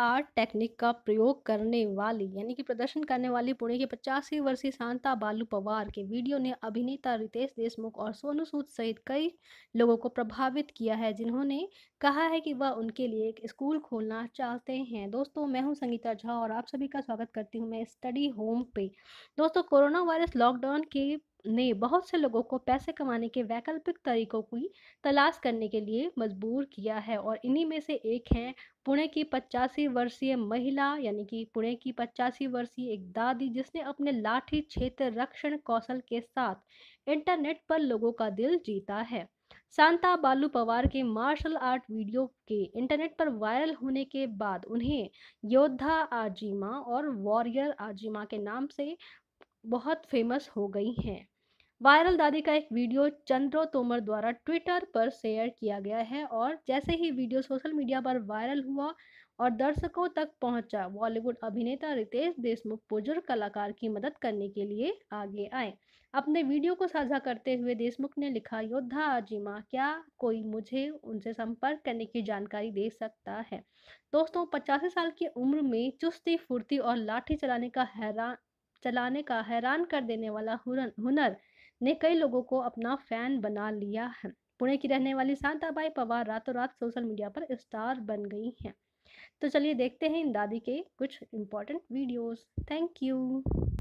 art technique का प्रयोग करने वाली यानी कि प्रदर्शन करने वाली पुणे के पचासी वर्षीय शांता बालू पवार के वीडियो ने अभिनेता रितेश देशमुख और सोनू सूद सहित कई लोगों को प्रभावित किया है जिन्होंने कहा है कि वह उनके लिए एक स्कूल खोलना चाहते हैं दोस्तों मैं हूं संगीता झा और आप सभी का स्वागत करती हूं मैं स्टडी होम पे दोस्तों कोरोना वायरस लॉकडाउन के ने बहुत से लोगों को पैसे कमाने के वैकल्पिक तरीकों की तलाश करने के लिए मजबूर किया है और इन्हीं में से एक हैं पुणे की पचासी वर्षीय महिला यानी कि पुणे की पचासी वर्षीय एक दादी जिसने अपने लाठी क्षेत्र रक्षण कौशल के साथ इंटरनेट पर लोगों का दिल जीता है सांता बालू पवार के मार्शल आर्ट वीडियो के इंटरनेट पर वायरल होने के बाद उन्हें योद्धा आजीमा और वॉरियर आजीमा के नाम से बहुत फेमस हो गई हैं वायरल दादी का एक वीडियो चंद्रो तोमर द्वारा ट्विटर पर शेयर किया गया है और जैसे ही वीडियो सोशल मीडिया पर वायरल हुआ और दर्शकों तक पहुंचा बॉलीवुड अभिनेता रितेश देशमुख बुजुर्ग कलाकार की मदद करने के लिए आगे आए अपने वीडियो को साझा करते हुए देशमुख ने लिखा योद्धा आजिमा क्या कोई मुझे उनसे संपर्क करने की जानकारी दे सकता है दोस्तों पचासी साल की उम्र में चुस्ती फुर्ती और लाठी चलाने का हैरान चलाने का हैरान कर देने वाला हुनर ने कई लोगों को अपना फैन बना लिया है पुणे की रहने वाली शांताबाई पवार रातों रात सोशल मीडिया पर स्टार बन गई हैं तो चलिए देखते हैं इन दादी के कुछ इंपॉर्टेंट वीडियोस थैंक यू